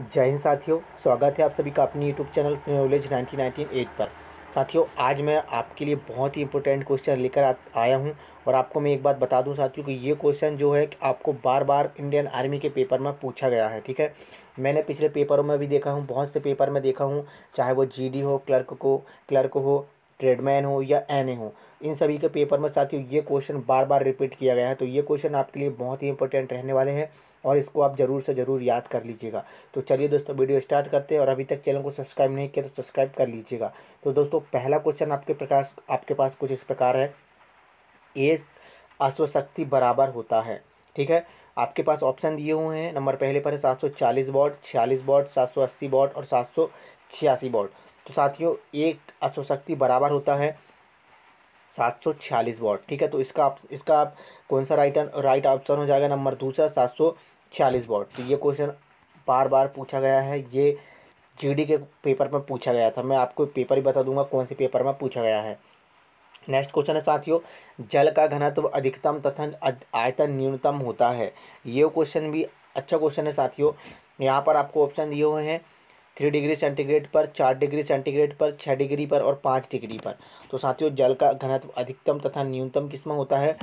जय हिंद साथियों स्वागत है आप सभी का अपनी यूट्यूब चैनल नॉलेज एट पर साथियों आज मैं आपके लिए बहुत ही इंपॉर्टेंट क्वेश्चन लेकर आया हूं और आपको मैं एक बात बता दूं साथियों कि ये क्वेश्चन जो है कि आपको बार बार इंडियन आर्मी के पेपर में पूछा गया है ठीक है मैंने पिछले पेपरों में भी देखा हूँ बहुत से पेपर में देखा हूँ चाहे वो जी हो क्लर्क को क्लर्क हो ट्रेडमैन हो या एन हो इन सभी के पेपर में साथियों ये क्वेश्चन बार बार रिपीट किया गया है तो ये क्वेश्चन आपके लिए बहुत ही इंपॉर्टेंट रहने वाले हैं और इसको आप ज़रूर से ज़रूर याद कर लीजिएगा तो चलिए दोस्तों वीडियो स्टार्ट करते हैं और अभी तक चैनल को सब्सक्राइब नहीं किया तो सब्सक्राइब कर लीजिएगा तो दोस्तों पहला क्वेश्चन आपके प्रकाश आपके पास कुछ इस प्रकार है ए अश्वशक्ति बराबर होता है ठीक है आपके पास ऑप्शन दिए हुए हैं नंबर पहले पर है सात सौ चालीस बॉट छियालीस बॉट सात सौ अस्सी बॉट और सात सौ छियासी बॉट तो साथियों एक अश्वशक्ति बराबर होता है सात सौ छियालीस वॉट ठीक है तो इसका आप इसका आप कौन सा राइट राइट ऑप्शन हो जाएगा नंबर दूसरा सात सौ छियालीस वॉट तो ये क्वेश्चन बार बार पूछा गया है ये जीडी के पेपर में पूछा गया था मैं आपको पेपर ही बता दूंगा कौन से पेपर में पूछा गया है नेक्स्ट क्वेश्चन है साथियों जल का घनत्व तो अधिकतम तथा आयतन न्यूनतम होता है ये क्वेश्चन भी अच्छा क्वेश्चन है साथियों यहाँ पर आपको ऑप्शन दिए हुए हैं थ्री डिग्री सेंटीग्रेड पर चार डिग्री सेंटीग्रेड पर छः डिग्री पर और पाँच डिग्री पर तो साथियों जल का घनत्व अधिकतम तथा न्यूनतम किस्म होता है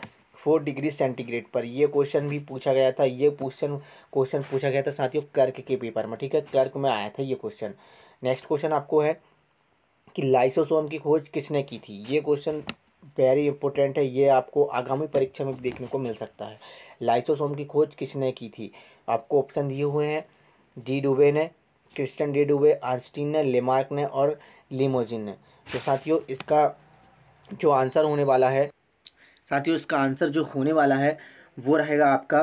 फोर डिग्री सेंटीग्रेड पर ये क्वेश्चन भी पूछा गया था ये क्वेश्चन क्वेश्चन पूछा गया था साथियों क्लर्क के पेपर में ठीक है क्लर्क में आया था ये क्वेश्चन नेक्स्ट क्वेश्चन आपको है कि लाइसोसोम की खोज किसने की थी ये क्वेश्चन वेरी इंपॉर्टेंट है ये आपको आगामी परीक्षा में देखने को मिल सकता है लाइसोसोम की खोज किसने की थी आपको ऑप्शन दिए हुए हैं डी डुबे ने क्रिस्टन डी डूबे आंस्टीन ने लेमार्क ने और लिमोजिन ने तो साथियों इसका जो आंसर होने वाला है साथियों इसका आंसर जो होने वाला है वो रहेगा आपका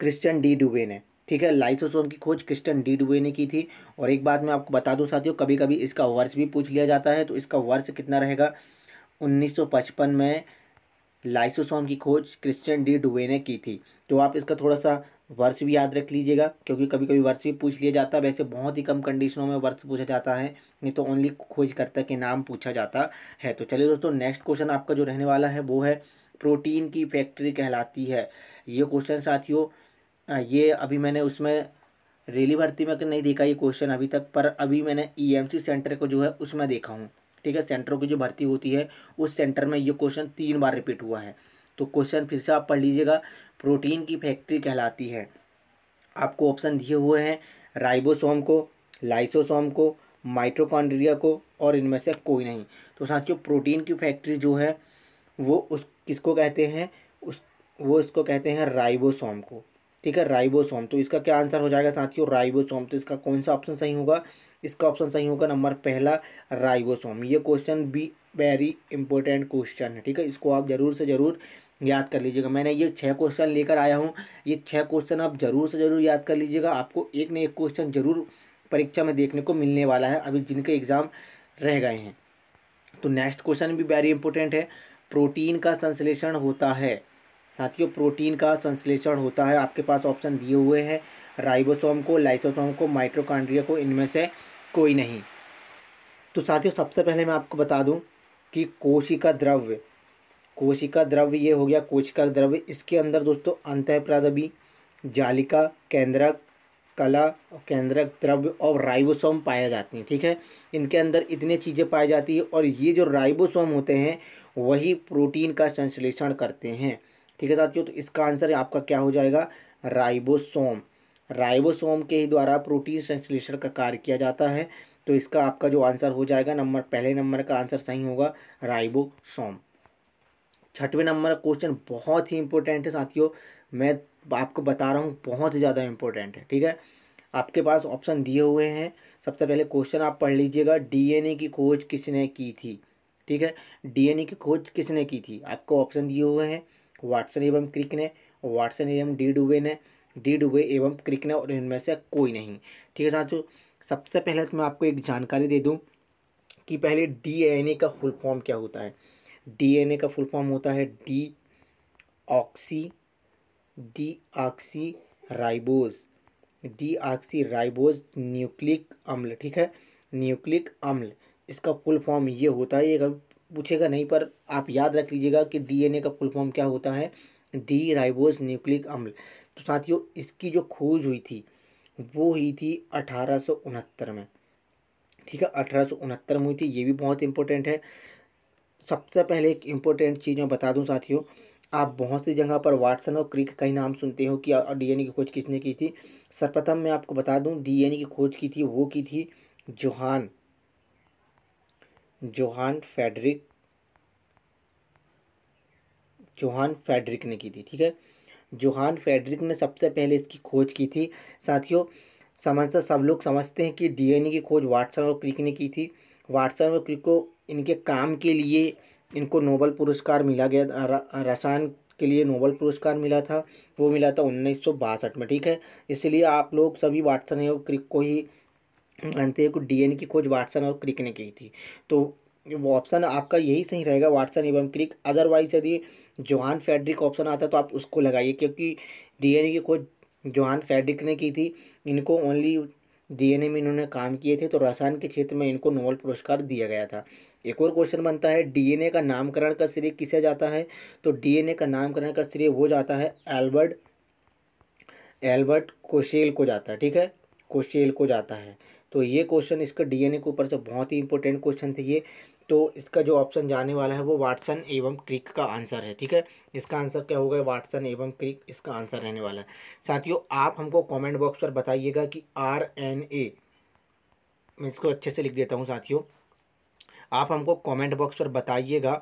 क्रिस्टन डी डुबे ने ठीक है लाइसोसोम की खोज क्रिस्टन डी डुबे ने की थी और एक बात मैं आपको बता दूं साथियों कभी कभी इसका वर्ष भी पूछ लिया जाता है तो इसका वर्ष कितना रहेगा 1955 में लाइसोसोम की खोज क्रिस्टन डी डुबे ने की थी तो आप इसका थोड़ा सा वर्ष भी याद रख लीजिएगा क्योंकि कभी कभी वर्ष भी पूछ लिया जाता है वैसे बहुत ही कम कंडीशनों में वर्ष पूछा जाता है नहीं तो ओनली खोजकर्ता के नाम पूछा जाता है तो चलिए दोस्तों नेक्स्ट क्वेश्चन आपका जो रहने वाला है वो है प्रोटीन की फैक्ट्री कहलाती है ये क्वेश्चन साथियों ये अभी मैंने उसमें रेली भर्ती में नहीं देखा ये क्वेश्चन अभी तक पर अभी मैंने सी e सेंटर को जो है उसमें देखा हूँ ठीक है सेंटरों की जो भर्ती होती है उस सेंटर में ये क्वेश्चन तीन बार रिपीट हुआ है तो क्वेश्चन फिर से आप पढ़ लीजिएगा प्रोटीन की फैक्ट्री कहलाती है आपको ऑप्शन दिए हुए हैं राइबोसोम को लाइसोसोम को माइट्रोकॉन्ड्रिया को और इनमें से कोई नहीं तो साथियों प्रोटीन की फैक्ट्री जो है वो उस किसको कहते हैं उस वो इसको कहते हैं राइबोसोम को ठीक है राइबोसोम तो इसका क्या आंसर हो जाएगा साथियों राइबोसोम तो इसका कौन सा ऑप्शन सही होगा इसका ऑप्शन सही होगा नंबर पहला राइबोसोम ये क्वेश्चन भी वेरी इंपॉर्टेंट क्वेश्चन है ठीक है इसको आप ज़रूर से ज़रूर याद कर लीजिएगा मैंने ये छः क्वेश्चन लेकर आया हूँ ये छः क्वेश्चन आप ज़रूर से ज़रूर याद कर लीजिएगा आपको एक न एक क्वेश्चन ज़रूर परीक्षा में देखने को मिलने वाला है अभी जिनके एग्ज़ाम रह गए हैं तो नेक्स्ट क्वेश्चन भी वेरी इंपॉर्टेंट है प्रोटीन का संश्लेषण होता है साथियों प्रोटीन का संश्लेषण होता है आपके पास ऑप्शन दिए हुए हैं राइबोसोम को लाइसोसोम को माइक्रोकॉन्ड्रिया को इनमें से कोई नहीं तो साथियों सबसे पहले मैं आपको बता दूं कि कोशिका द्रव्य कोशिका द्रव्य ये हो गया कोशिका द्रव्य इसके अंदर दोस्तों अंत प्रादवी जालिका केंद्रक कला केंद्रक द्रव्य और राइबोसोम पाए जाते हैं ठीक है इनके अंदर इतने चीज़ें पाई जाती है और ये जो राइबोसोम होते हैं वही प्रोटीन का संश्लेषण करते हैं ठीक है साथियों तो इसका आंसर आपका क्या हो जाएगा राइबोसोम राइबोसोम के ही द्वारा प्रोटीन संश्लेषण का कार्य किया जाता है तो इसका आपका जो आंसर हो जाएगा नंबर पहले नंबर का आंसर सही होगा राइबोसोम छठवें नंबर क्वेश्चन बहुत ही इंपॉर्टेंट है साथियों मैं आपको बता रहा हूँ बहुत ही ज़्यादा इंपॉर्टेंट है ठीक है आपके पास ऑप्शन दिए हुए हैं सबसे पहले क्वेश्चन आप पढ़ लीजिएगा डीएनए की खोज किसने की थी ठीक है डीएनए की खोज किसने की थी आपको ऑप्शन दिए हुए हैं वाटसन एवं क्रिक ने वाटसन एवं डी डुबे ने डी डुबे एवं क्रिक ने और इनमें से कोई नहीं ठीक है साथियों सबसे पहले तो मैं आपको एक जानकारी दे दूँ कि पहले डी का फुल फॉर्म क्या होता है डीएनए का फुल फॉर्म होता है deoxy deoxyribose deoxyribose nucleic अम्ल ठीक है न्यूक्लिक अम्ल इसका फुल फॉर्म ये होता है ये कभी पूछेगा नहीं पर आप याद रख लीजिएगा कि डीएनए का फुल फॉर्म क्या होता है डी राइबोज न्यूक्लिक अम्ल तो साथियों इसकी जो खोज हुई थी वो हुई थी अठारह में ठीक है अठारह में हुई थी ये भी बहुत इंपॉर्टेंट है सबसे पहले एक इम्पोर्टेंट चीज़ मैं बता दूं साथियों आप बहुत सी जगह पर वाटसन और क्रिक का ही नाम सुनते हो कि डीएनए की खोज किसने की थी सर्वप्रथम मैं आपको बता दूं डीएनए की खोज की थी वो की थी Johann Johann Friedrich Johann Friedrich ने की थी ठीक है जोहान फेडरिक ने सबसे पहले इसकी खोज की थी साथियों समझ सब लोग समझते हैं कि डीएनए की खोज वाटसन और क्रिक ने की थी वाटसन और क्रिक को इनके काम के लिए इनको नोबल पुरस्कार मिला गया रसायन के लिए नोबल पुरस्कार मिला था वो मिला था उन्नीस में ठीक है इसलिए आप लोग सभी वाटसन और क्रिक को ही मानते हैं कि डीएनए की खोज वाटसन और क्रिक ने की थी तो वो ऑप्शन आपका यही सही रहेगा वाटसन एवं क्रिक अदरवाइज यदि जोहान फेडरिक ऑप्शन आता तो आप उसको लगाइए क्योंकि डीएनए की खोज जोहान फेडरिक ने की थी इनको ओनली डीएनए में इन्होंने काम किए थे तो रसायन के क्षेत्र में इनको नोबल पुरस्कार दिया गया था एक और क्वेश्चन बनता है डीएनए का नामकरण का श्रेय किसे जाता है तो डीएनए का नामकरण का श्रेय वो जाता है एल्बर्ट एल्बर्ट कोशेल को जाता है ठीक है कोशेल को जाता है तो ये क्वेश्चन इसका डीएनए के ऊपर से बहुत ही इंपॉर्टेंट क्वेश्चन थे ये तो इसका जो ऑप्शन जाने वाला है वो वाटसन एवं क्रिक का आंसर है ठीक है इसका आंसर क्या होगा वाटसन एवं क्रिक इसका आंसर रहने वाला है साथियों आप हमको कॉमेंट बॉक्स पर बताइएगा कि आर एन ए मैं इसको अच्छे से लिख देता हूँ साथियों आप हमको कमेंट बॉक्स पर बताइएगा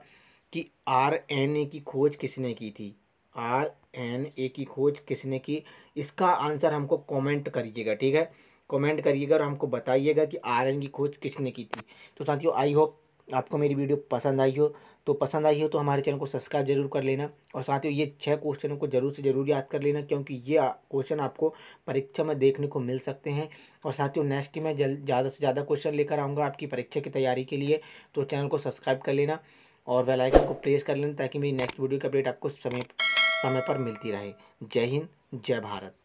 कि आर एन ए की खोज किसने की थी आर एन ए की खोज किसने की इसका आंसर हमको कमेंट करिएगा ठीक है कमेंट करिएगा और हमको बताइएगा कि आर एन की खोज किसने की थी तो साथियों आई होप आपको मेरी वीडियो पसंद आई हो तो पसंद आई हो तो हमारे चैनल को सब्सक्राइब जरूर कर लेना और साथ ही ये छः क्वेश्चनों को जरूर से जरूर याद कर लेना क्योंकि ये क्वेश्चन आपको परीक्षा में देखने को मिल सकते हैं और साथ ही नेक्स्ट में जल्द ज़्यादा से ज़्यादा क्वेश्चन लेकर आऊँगा आपकी परीक्षा की तैयारी के लिए तो चैनल को सब्सक्राइब कर लेना और वेलाइकन को प्रेस कर लेना ताकि मेरी नेक्स्ट वीडियो की अपडेट आपको समय समय पर मिलती रहे जय हिंद जय भारत